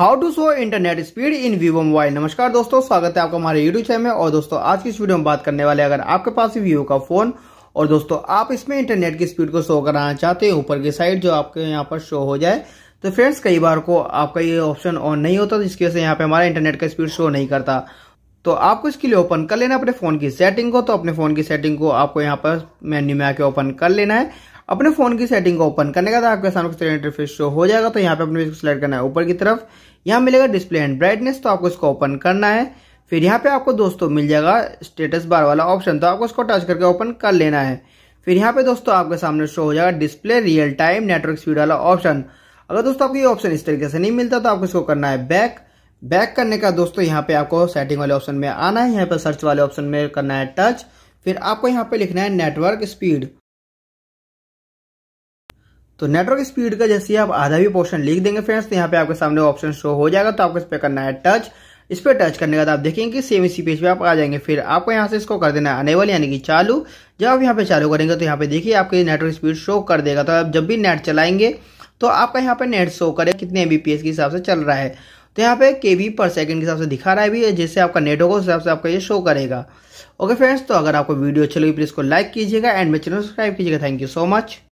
how to show internet speed in Vivo mobile नमस्कार दोस्तों स्वागत है आपका हमारे यूट्यूब चैनल में और दोस्तों आज की इस वीडियो में बात करने वाले अगर आपके पास वीवो का फोन और दोस्तों आप इसमें इंटरनेट की स्पीड को शो कराना चाहते हैं ऊपर की साइड जो आपके यहाँ पर शो हो जाए तो फ्रेंड्स कई बार को आपका ये ऑप्शन ऑन नहीं होता जिसकी वजह से यहाँ पे हमारा इंटरनेट का स्पीड शो नहीं करता तो आपको इसके लिए ओपन कर लेना अपने फ़ोन की सेटिंग को तो अपने फ़ोन की सेटिंग को आपको यहाँ पर मेन्यू में आके ओपन कर लेना है अपने फोन की सेटिंग को ओपन करने का था आपके सामने कुछ इंटरफेस शो हो जाएगा तो यहाँ पे अपने सिलेक्ट करना है ऊपर की तरफ यहाँ मिलेगा डिस्प्ले एंड ब्राइटनेस तो आपको इसको ओपन करना है फिर यहाँ पे आपको दोस्तों मिल जाएगा स्टेटस बार वाला ऑप्शन तो आपको इसको टच करके ओपन कर लेना है फिर यहाँ पे दोस्तों आपके सामने शो हो जाएगा display real time network speed वाला ऑप्शन अगर दोस्तों आपको ये ऑप्शन इस तरीके से नहीं मिलता तो आपको इसको करना है बैक बैक करने का दोस्तों यहाँ पे आपको सेटिंग वाले ऑप्शन में आना है यहाँ पे सर्च वाले ऑप्शन में करना है टच फिर आपको यहाँ पे लिखना है नेटवर्क स्पीड तो नेटवर्क स्पीड का जैसे आप आधा भी पोर्शन लिख देंगे फ्रेंड्स तो यहाँ पे आपके सामने ऑप्शन शो हो जाएगा तो आपको इस पर करना है टच इस पर टच करने के बाद आप देखेंगे सेम इसी पेज पे आप आ जाएंगे फिर आपको यहाँ से इसको कर देना है अनेबल यानी कि चालू जब आप यहाँ पे चालू करेंगे तो यहाँ पे देखिए आपके नेटवर्क स्पीड शो कर देगा तो आप जब भी नेट चलाएंगे तो आपका यहाँ पे नेट शो करे कितने बी के हिसाब से चल रहा है तो यहाँ पे के पर सेकंड के हिसाब से दिखा रहा है भी जैसे आपका नेट होगा उस हिसाब से आपका ये शो करेगा ओके फ्रेंड्स तो अगर आपको वीडियो अच्छी लगी प्लीज़ को लाइक कीजिएगा एंड मेरे चैनल सब्सक्राइब कीजिएगा थैंक यू सो मच